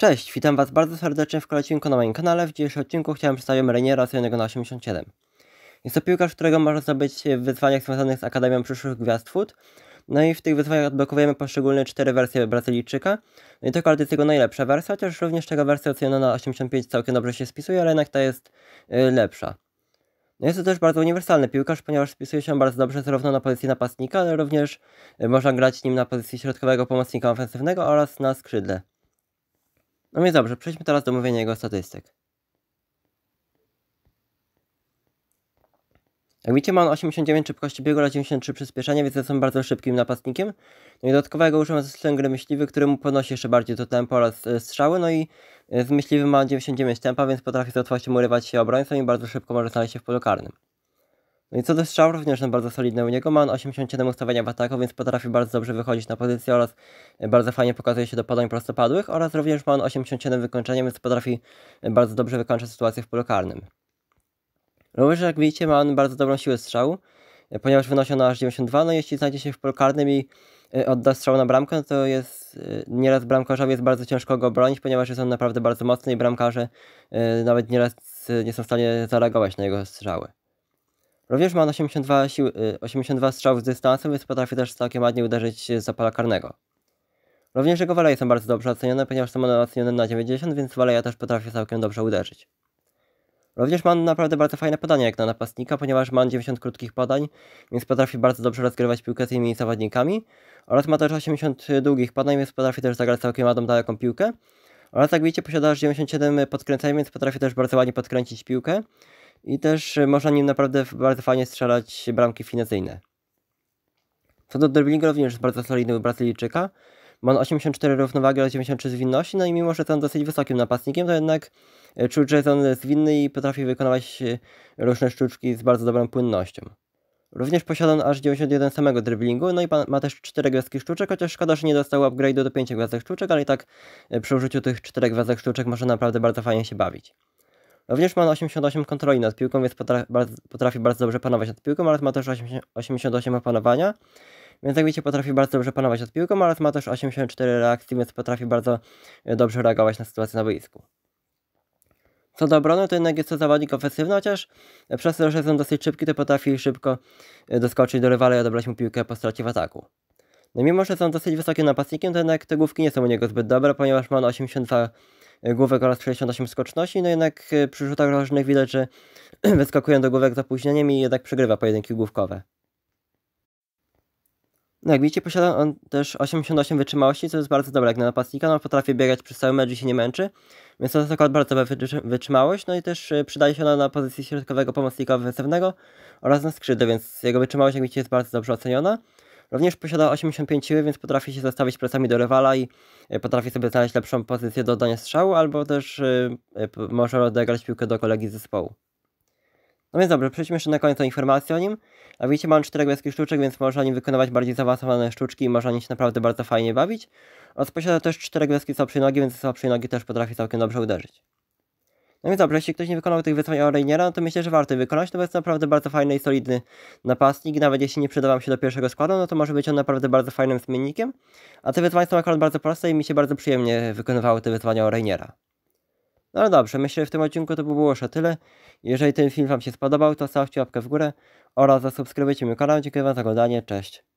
Cześć, witam Was bardzo serdecznie w kolejnym na moim kanale. W dzisiejszym odcinku chciałem przedstawić Reniera Synego na 87. Jest to piłkarz, którego można zdobyć w wyzwaniach związanych z Akademią Przyszłych Gwiazd Food. No i w tych wyzwaniach odblokujemy poszczególne cztery wersje Brazylijczyka. No i to akurat jest jego najlepsza wersja, chociaż również tego wersja oceniona na 85 całkiem dobrze się spisuje, ale jednak ta jest y, lepsza. No jest to też bardzo uniwersalny piłkarz, ponieważ spisuje się bardzo dobrze zarówno na pozycji napastnika, ale również y, można grać nim na pozycji środkowego pomocnika ofensywnego oraz na skrzydle. No więc dobrze, przejdźmy teraz do mówienia jego statystyk. Jak widzicie ma on 89 szybkości biegu oraz 93 przyspieszenia, więc jest on bardzo szybkim napastnikiem. No i dodatkowego używa ze stylem gry myśliwy, który mu podnosi jeszcze bardziej to tempo oraz e, strzały, no i e, z myśliwym ma 99 tempa, więc potrafi z łatwością urywać się obrońcom i bardzo szybko może znaleźć się w polu karnym. No i co do strzał, również no bardzo solidny u niego. Ma on 87 ustawienia w ataku, więc potrafi bardzo dobrze wychodzić na pozycję oraz e, bardzo fajnie pokazuje się do podań prostopadłych. Oraz również ma on 87 wykończenia, więc potrafi e, bardzo dobrze wykończyć sytuację w polu karnym. Również jak widzicie ma on bardzo dobrą siłę strzału, e, ponieważ wynosi ona aż 92. No jeśli znajdzie się w polu karnym i odda strzał na bramkę, no to jest nieraz bramkarzowi jest bardzo ciężko go bronić, ponieważ jest on naprawdę bardzo mocny i bramkarze nawet nieraz nie są w stanie zareagować na jego strzały. Również ma 82, sił, 82 strzałów z dystansu, więc potrafi też całkiem ładnie uderzyć z y, zapala karnego. Również jego waleje są bardzo dobrze ocenione, ponieważ są one ocenione na 90, więc waleja też potrafi całkiem dobrze uderzyć. Również ma naprawdę bardzo fajne podania jak na napastnika, ponieważ ma 90 krótkich podań, więc potrafi bardzo dobrze rozgrywać piłkę z innymi zawodnikami. Oraz ma też 80 długich podań, więc potrafi też zagrać całkiem ładną daleką piłkę. Oraz jak widzicie posiada aż 97 podkręceń, więc potrafi też bardzo ładnie podkręcić piłkę i też e, można nim naprawdę bardzo fajnie strzelać bramki finezyjne. Co do dribblingu również jest bardzo solidny u Brazylijczyka. Ma on 84 równowagi oraz 93 zwinności, no i mimo, że jest on dosyć wysokim napastnikiem, to jednak e, czuć, że jest on zwinny i potrafi wykonywać e, różne sztuczki z bardzo dobrą płynnością. Również posiada on aż 91 samego dribblingu, no i ma też 4 gwiazdki sztuczek, chociaż szkoda, że nie dostał upgrade'u do 5 gwiazdek sztuczek, ale i tak przy użyciu tych 4 gwiazdek sztuczek może naprawdę bardzo fajnie się bawić. Również ma on 88 kontroli nad piłką, więc potrafi, bardzo dobrze panować nad piłką, ale ma też 88 opanowania. Więc jak wiecie, potrafi bardzo dobrze panować nad piłką, ale ma też 84 reakcji, więc potrafi bardzo e, dobrze reagować na sytuację na boisku. Co do obrony, to jednak jest to zawodnik ofensywny, chociaż e, przez to, że są dosyć szybki, to potrafi szybko e, doskoczyć do rywala i odebrać mu piłkę po stracie w ataku. No mimo, że są dosyć wysokim napastnikiem, to jednak te główki nie są u niego zbyt dobre, ponieważ ma on 82 główek oraz 68 skoczności, no jednak e, przy rzutach rożnych widać, że wyskakują do główek z opóźnieniem i jednak przegrywa pojedynki główkowe. No jak widzicie, posiada on też 88 wytrzymałości, co jest bardzo dobre jak na napastnika. on no, potrafi biegać przez cały mecz i się nie męczy, więc to jest akurat bardzo dobra wytrzymałość. No i też e, przydaje się ona na pozycji środkowego pomocnika ofensywnego oraz na skrzydle, więc jego wytrzymałość, jak widzicie, jest bardzo dobrze oceniona. Również posiada 85 siły, więc potrafi się zostawić plecami do rywala i e, potrafi sobie znaleźć lepszą pozycję do oddania strzału, albo też e, e, może odegrać piłkę do kolegi z zespołu. No więc dobrze, przejdźmy jeszcze na koniec o informacji o nim. A wiecie, mam 4 gwiazdki sztuczek, więc można nim wykonywać bardziej zaawansowane sztuczki i można nim się naprawdę bardzo fajnie bawić. On posiada też 4 gwiazdki słabszej nogi, więc słabszej nogi też potrafi całkiem dobrze uderzyć. No więc dobrze, jeśli ktoś nie wykonał tych wyzwań Orejniera, no to myślę, że warto je wykonać, to no jest naprawdę bardzo fajny i solidny napastnik. Nawet jeśli nie przyda się do pierwszego składu, no to może być on naprawdę bardzo fajnym zmiennikiem. A te wyzwania są akurat bardzo proste i mi się bardzo przyjemnie wykonywały te wyzwania Orejniera. No ale dobrze, myślę, że w tym odcinku to by było już o tyle. Jeżeli ten film wam się spodobał, to zostawcie łapkę w górę oraz zasubskrybujcie mój kanał. Dziękuję wam za oglądanie, cześć.